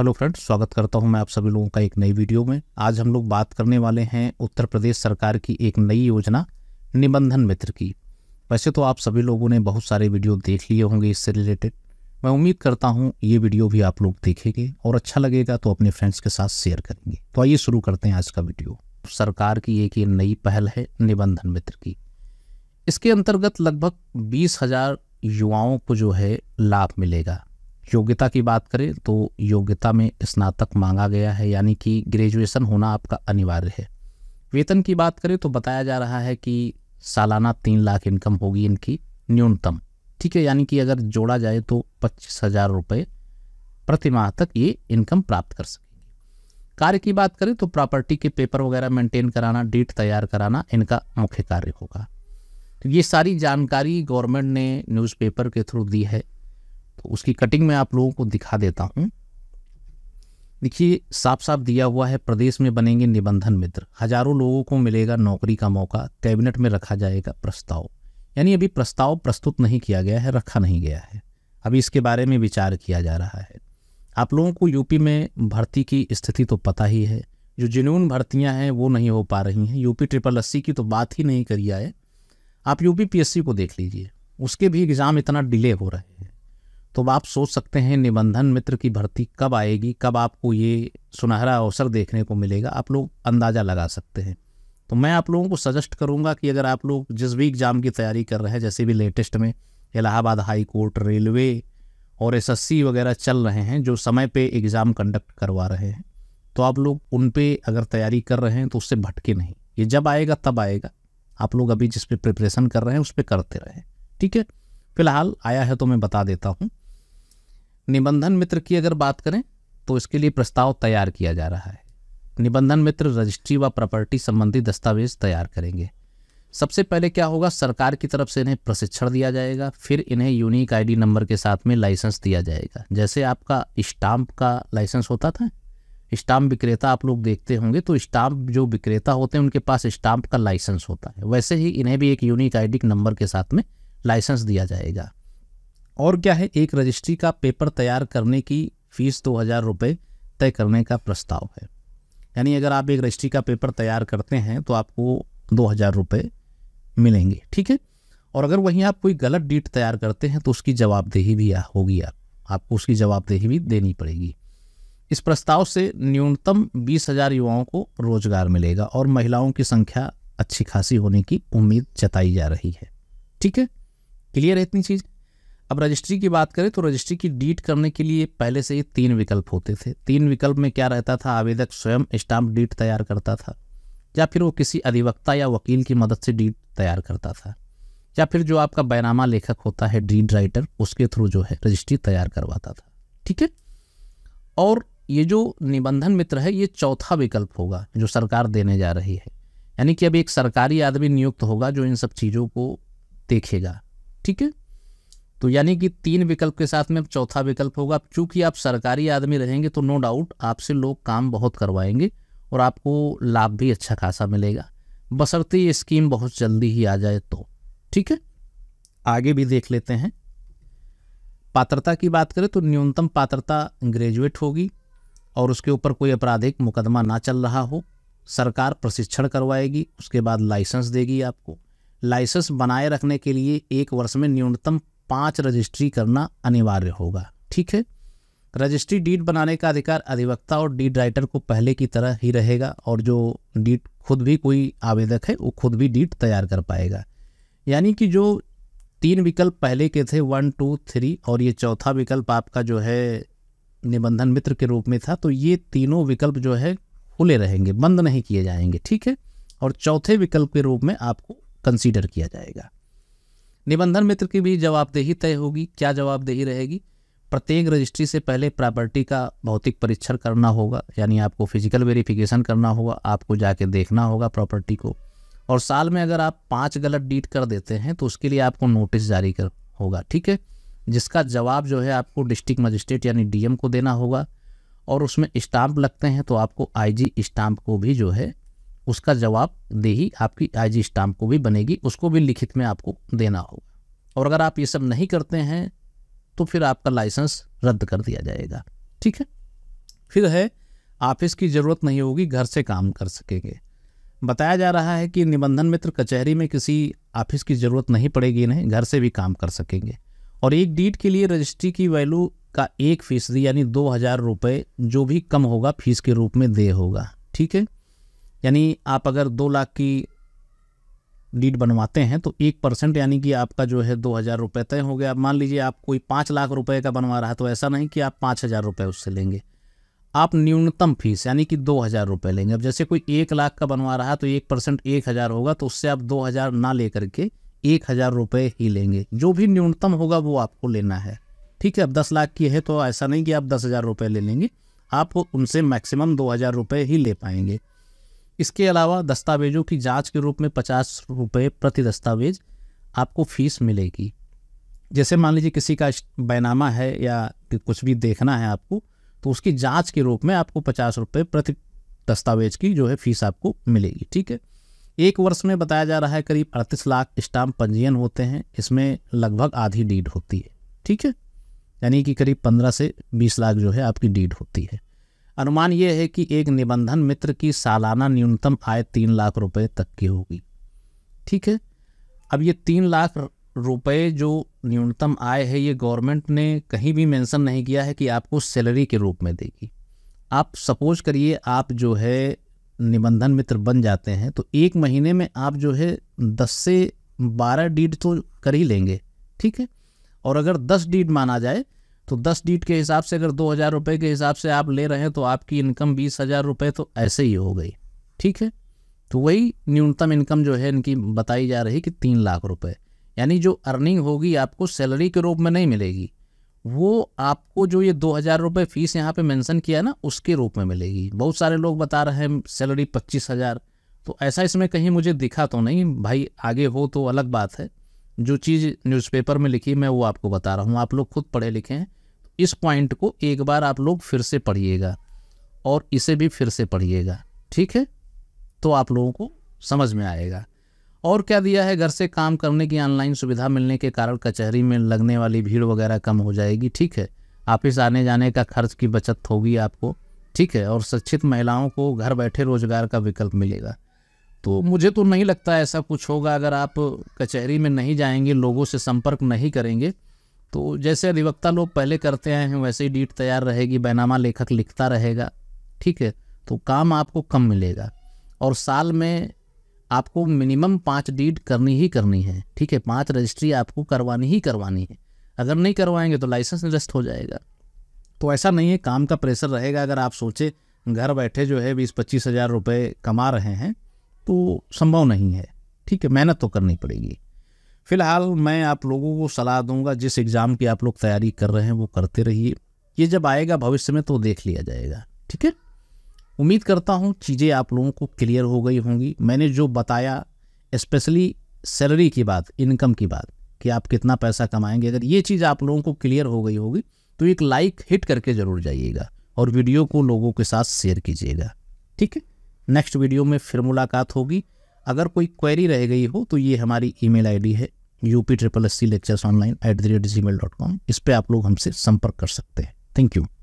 hello friends स्वागत करता हूं मैं आप सभी लोगों का एक नई वीडियो में आज हम लोग बात करने वाले हैं उत्तर प्रदेश सरकार की एक नई योजना निबंधन मित्र की वैसे तो आप सभी लोगों ने बहुत सारे वीडियो देख लिए होंगे इससे रिलेटेड मैं उम्मीद करता हूं ये वीडियो भी आप लोग देखेंगे और अच्छा लगेगा तो अपने फ्रेंड्स के साथ शेयर करेंगे तो आइए शुरू करते हैं आज का वीडियो सरकार की एक ये नई पहल है निबंधन मित्र की इसके अंतर्गत लगभग बीस हजार युवाओं को जो है लाभ मिलेगा योग्यता की बात करें तो योग्यता में स्नातक मांगा गया है यानी कि ग्रेजुएशन होना आपका अनिवार्य है वेतन की बात करें तो बताया जा रहा है कि सालाना तीन लाख इनकम होगी इनकी न्यूनतम ठीक है यानी कि अगर जोड़ा जाए तो पच्चीस हज़ार रुपये प्रतिमाह तक ये इनकम प्राप्त कर सकेंगे कार्य की बात करें तो प्रॉपर्टी के पेपर वगैरह मेंटेन कराना डेट तैयार कराना इनका मुख्य कार्य होगा तो ये सारी जानकारी गवर्नमेंट ने न्यूज़पेपर के थ्रू दी है तो उसकी कटिंग मैं आप लोगों को दिखा देता हूँ देखिए साफ साफ दिया हुआ है प्रदेश में बनेंगे निबंधन मित्र हजारों लोगों को मिलेगा नौकरी का मौका कैबिनेट में रखा जाएगा प्रस्ताव यानी अभी प्रस्ताव प्रस्तुत नहीं किया गया है रखा नहीं गया है अभी इसके बारे में विचार किया जा रहा है आप लोगों को यूपी में भर्ती की स्थिति तो पता ही है जो जुनून भर्तियाँ हैं वो नहीं हो पा रही हैं यूपी ट्रिपल अस्सी की तो बात ही नहीं करी आए आप यूपी पीएससी को देख लीजिए उसके भी एग्ज़ाम इतना डिले हो रहे हैं तो आप सोच सकते हैं निबंधन मित्र की भर्ती कब आएगी कब आपको ये सुनहरा अवसर देखने को मिलेगा आप लोग अंदाज़ा लगा सकते हैं तो मैं आप लोगों को सजेस्ट करूंगा कि अगर आप लोग जिस भी एग्ज़ाम की तैयारी कर रहे हैं जैसे भी लेटेस्ट में इलाहाबाद हाई कोर्ट रेलवे और एस वगैरह चल रहे हैं जो समय पे एग्ज़ाम कंडक्ट करवा रहे हैं तो आप लोग उन पे अगर तैयारी कर रहे हैं तो उससे भटके नहीं ये जब आएगा तब आएगा आप लोग अभी जिस पे प्रिपरेशन कर रहे हैं उस पर करते रहें ठीक है फ़िलहाल आया है तो मैं बता देता हूँ निबंधन मित्र की अगर बात करें तो इसके लिए प्रस्ताव तैयार किया जा रहा है निबंधन मित्र रजिस्ट्री व प्रॉपर्टी संबंधी दस्तावेज तैयार करेंगे सबसे पहले क्या होगा सरकार की तरफ से इन्हें प्रशिक्षण दिया जाएगा फिर इन्हें यूनिक आईडी नंबर के साथ में लाइसेंस दिया जाएगा जैसे आपका स्टाम्प का लाइसेंस होता था स्टाम्प विक्रेता आप लोग देखते होंगे तो स्टाम्प जो विक्रेता होते हैं उनके पास स्टाम्प का लाइसेंस होता है वैसे ही इन्हें भी एक यूनिक आईडी नंबर के साथ में लाइसेंस दिया जाएगा और क्या है एक रजिस्ट्री का पेपर तैयार करने की फ़ीस दो हज़ार रुपये तय करने का प्रस्ताव है यानी अगर आप एक रजिस्ट्री का पेपर तैयार करते हैं तो आपको दो हज़ार रुपये मिलेंगे ठीक है और अगर वहीं आप कोई गलत डीट तैयार करते हैं तो उसकी जवाबदेही भी होगी आप आपको उसकी जवाबदेही भी देनी पड़ेगी इस प्रस्ताव से न्यूनतम बीस हज़ार युवाओं को रोजगार मिलेगा और महिलाओं की संख्या अच्छी खासी होने की उम्मीद जताई जा रही है ठीक है क्लियर है इतनी चीज़ अब रजिस्ट्री की बात करें तो रजिस्ट्री की डीट करने के लिए पहले से ही तीन विकल्प होते थे तीन विकल्प में क्या रहता था आवेदक स्वयं स्टाम्प डीट तैयार करता था या फिर वो किसी अधिवक्ता या वकील की मदद से डीट तैयार करता था या फिर जो आपका बैनामा लेखक होता है डीड राइटर उसके थ्रू जो है रजिस्ट्री तैयार करवाता था ठीक है और ये जो निबंधन मित्र है ये चौथा विकल्प होगा जो सरकार देने जा रही है यानी कि अब एक सरकारी आदमी नियुक्त होगा जो इन सब चीज़ों को देखेगा ठीक है तो यानी कि तीन विकल्प के साथ में चौथा विकल्प होगा चूंकि आप सरकारी आदमी रहेंगे तो नो डाउट आपसे लोग काम बहुत करवाएंगे और आपको लाभ भी अच्छा खासा मिलेगा बसरते ये स्कीम बहुत जल्दी ही आ जाए तो ठीक है आगे भी देख लेते हैं पात्रता की बात करें तो न्यूनतम पात्रता ग्रेजुएट होगी और उसके ऊपर कोई आपराधिक मुकदमा ना चल रहा हो सरकार प्रशिक्षण करवाएगी उसके बाद लाइसेंस देगी आपको लाइसेंस बनाए रखने के लिए एक वर्ष में न्यूनतम पाँच रजिस्ट्री करना अनिवार्य होगा ठीक है रजिस्ट्री डीड बनाने का अधिकार अधिवक्ता और डीड राइटर को पहले की तरह ही रहेगा और जो डीड खुद भी कोई आवेदक है वो खुद भी डीड तैयार कर पाएगा यानी कि जो तीन विकल्प पहले के थे वन टू थ्री और ये चौथा विकल्प आपका जो है निबंधन मित्र के रूप में था तो ये तीनों विकल्प जो है खुले रहेंगे बंद नहीं किए जाएंगे ठीक है और चौथे विकल्प के रूप में आपको कंसीडर किया जाएगा निबंधन मित्र की भी जवाबदेही तय होगी क्या जवाबदेही रहेगी प्रत्येक रजिस्ट्री से पहले प्रॉपर्टी का भौतिक परीक्षण करना होगा यानी आपको फिजिकल वेरिफिकेशन करना होगा आपको जाके देखना होगा प्रॉपर्टी को और साल में अगर आप पाँच गलत डीट कर देते हैं तो उसके लिए आपको नोटिस जारी कर होगा ठीक है जिसका जवाब जो है आपको डिस्ट्रिक्ट मजिस्ट्रेट यानी डीएम को देना होगा और उसमें स्टाम्प लगते हैं तो आपको आईजी स्टाम्प को भी जो है उसका जवाब दे ही आपकी आईजी स्टाम्प को भी बनेगी उसको भी लिखित में आपको देना होगा और अगर आप ये सब नहीं करते हैं तो फिर आपका लाइसेंस रद्द कर दिया जाएगा ठीक है फिर है ऑफिस की ज़रूरत नहीं होगी घर से काम कर सकेंगे बताया जा रहा है कि निबंधन मित्र कचहरी में किसी ऑफिस की ज़रूरत नहीं पड़ेगी इन्हें घर से भी काम कर सकेंगे और एक डीट के लिए रजिस्ट्री की वैल्यू का एक फीसदी यानी दो हज़ार रुपये जो भी कम होगा फीस के रूप में दे होगा ठीक है यानी आप अगर दो लाख की लीड बनवाते हैं तो एक परसेंट यानी कि आपका जो है दो हज़ार रुपये तय हो गया मान लीजिए आप कोई पाँच लाख रुपए का बनवा रहा है तो ऐसा नहीं कि आप पाँच हज़ार रुपये उससे लेंगे आप न्यूनतम फीस यानी कि दो हज़ार रुपये लेंगे अब जैसे कोई एक लाख का बनवा रहा है तो एक परसेंट एक हज़ार होगा तो उससे आप दो हज़ार ना ले करके एक हज़ार रुपये ही लेंगे जो भी न्यूनतम होगा वो आपको लेना है ठीक है अब दस लाख की है तो ऐसा नहीं कि आप दस हज़ार रुपये ले लेंगे आप उनसे मैक्सिमम दो हज़ार रुपये ही ले पाएंगे इसके अलावा दस्तावेजों की जांच के रूप में पचास रुपये प्रति दस्तावेज आपको फीस मिलेगी जैसे मान लीजिए किसी का बैनामा है या कुछ भी देखना है आपको तो उसकी जांच के रूप में आपको पचास रुपये प्रति दस्तावेज की जो है फीस आपको मिलेगी ठीक है एक वर्ष में बताया जा रहा है करीब अड़तीस लाख स्टाम्प पंजीयन होते हैं इसमें लगभग आधी डीड होती है ठीक है यानी कि करीब पंद्रह से बीस लाख जो है आपकी डीड होती है अनुमान यह है कि एक निबंधन मित्र की सालाना न्यूनतम आय तीन लाख रुपए तक की होगी ठीक है अब ये तीन लाख रुपए जो न्यूनतम आय है ये गवर्नमेंट ने कहीं भी मेंशन नहीं किया है कि आपको सैलरी के रूप में देगी आप सपोज करिए आप जो है निबंधन मित्र बन जाते हैं तो एक महीने में आप जो है दस से बारह डीड तो कर ही लेंगे ठीक है और अगर दस डीड माना जाए तो दस डीट के हिसाब से अगर दो हज़ार रुपये के हिसाब से आप ले रहे हैं तो आपकी इनकम बीस हज़ार रुपये तो ऐसे ही हो गई ठीक है तो वही न्यूनतम इनकम जो है इनकी बताई जा रही कि तीन लाख रुपये यानी जो अर्निंग होगी आपको सैलरी के रूप में नहीं मिलेगी वो आपको जो ये दो हज़ार रुपये फ़ीस यहाँ पे मेंशन किया ना उसके रूप में मिलेगी बहुत सारे लोग बता रहे हैं सैलरी पच्चीस हज़ार तो ऐसा इसमें कहीं मुझे दिखा तो नहीं भाई आगे हो तो अलग बात है जो चीज़ न्यूज़पेपर में लिखी मैं वो आपको बता रहा हूँ आप लोग खुद पढ़े लिखे हैं इस पॉइंट को एक बार आप लोग फिर से पढ़िएगा और इसे भी फिर से पढ़िएगा ठीक है तो आप लोगों को समझ में आएगा और क्या दिया है घर से काम करने की ऑनलाइन सुविधा मिलने के कारण कचहरी में लगने वाली भीड़ वगैरह कम हो जाएगी ठीक है ऑफिस आने जाने का खर्च की बचत होगी आपको ठीक है और शिक्षित महिलाओं को घर बैठे रोजगार का विकल्प मिलेगा तो मुझे तो नहीं लगता ऐसा कुछ होगा अगर आप कचहरी में नहीं जाएंगे लोगों से संपर्क नहीं करेंगे तो जैसे अधिवक्ता लोग पहले करते आए हैं वैसे ही डीट तैयार रहेगी बैनामा लेखक लिखता रहेगा ठीक है तो काम आपको कम मिलेगा और साल में आपको मिनिमम पाँच डीट करनी ही करनी है ठीक है पाँच रजिस्ट्री आपको करवानी ही करवानी है अगर नहीं करवाएंगे तो लाइसेंस निरस्त हो जाएगा तो ऐसा नहीं है काम का प्रेशर रहेगा अगर आप सोचे घर बैठे जो है बीस पच्चीस हज़ार रुपये कमा रहे हैं तो संभव नहीं है ठीक है मेहनत तो करनी पड़ेगी फिलहाल मैं आप लोगों को सलाह दूंगा जिस एग्ज़ाम की आप लोग तैयारी कर रहे हैं वो करते रहिए ये जब आएगा भविष्य में तो देख लिया जाएगा ठीक है उम्मीद करता हूँ चीज़ें आप लोगों को क्लियर हो गई होंगी मैंने जो बताया स्पेशली सैलरी की बात इनकम की बात कि आप कितना पैसा कमाएंगे अगर ये चीज़ आप लोगों को क्लियर हो गई होगी तो एक लाइक हिट करके ज़रूर जाइएगा और वीडियो को लोगों के साथ शेयर कीजिएगा ठीक है नेक्स्ट वीडियो में फिर मुलाकात होगी अगर कोई क्वेरी रह गई हो तो ये हमारी ईमेल आईडी है U P triple S C lectures online at the rate gmail dot com इस पर आप लोग हमसे संपर्क कर सकते हैं थैंक यू